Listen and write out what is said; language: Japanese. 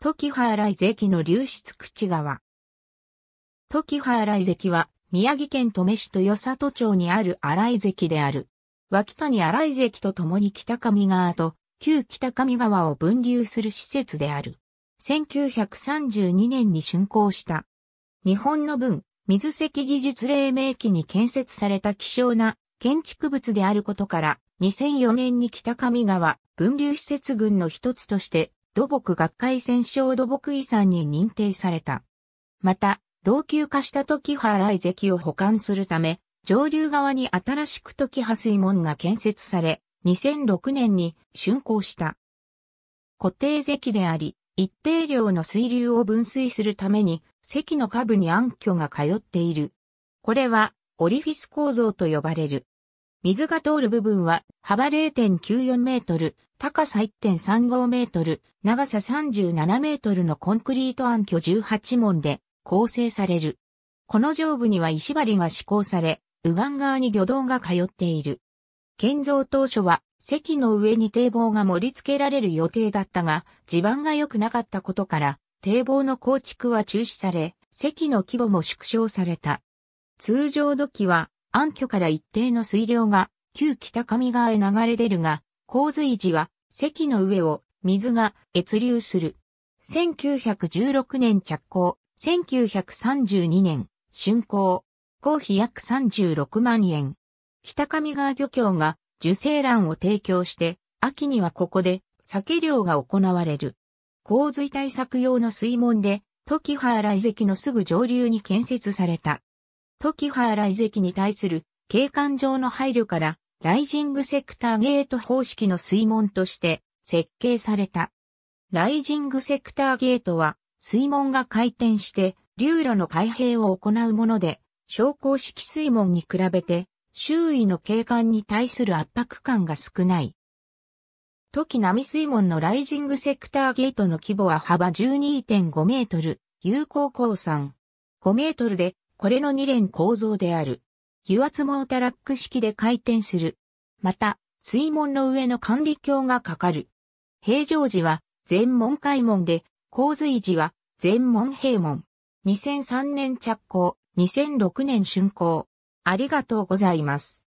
時原井関の流出口川。時原井関は、宮城県登米市と与里町にある新井関である。脇谷新井関と共に北上川と旧北上川を分流する施設である。1932年に竣工した。日本の文、水石技術黎明期に建設された希少な建築物であることから、2004年に北上川分流施設群の一つとして土木学会戦勝土木遺産に認定された。また、老朽化した時原遺跡を保管するため、上流側に新しく時波水門が建設され、2006年に竣工した。固定石であり、一定量の水流を分水するために、石の下部に暗渠が通っている。これは、オリフィス構造と呼ばれる。水が通る部分は幅0.94メートル、高さ1.35メートル、長さ37メートルのコンクリート暗渠18門で構成される。この上部には石張りが施行され、右岸側に魚道が通っている。建造当初は席の上に堤防が盛り付けられる予定だったが、地盤が良くなかったことから、堤防の構築は中止され、席の規模も縮小された。通常土器は暗渠から一定の水量が旧北上川へ流れ出るが、洪水時は堰の上を水が越流する。1916年着工、1932年竣工、工費約36万円。北上川漁協が受精卵を提供して、秋にはここで酒漁が行われる。洪水対策用の水門で、時原遺跡のすぐ上流に建設された。時原遺跡に対する景観上の配慮から、ライジングセクターゲート方式の水門として設計された。ライジングセクターゲートは、水門が回転して、流路の開閉を行うもので、昇降式水門に比べて、周囲の景観に対する圧迫感が少ない。時波水門のライジングセクターゲートの規模は幅12.5メートル、有効降山5メートルでこれの2連構造である。油圧モータラック式で回転する。また、水門の上の管理橋がかかる。平常時は全門開門で、洪水時は全門閉門。2003年着工、2006年竣工。ありがとうございます。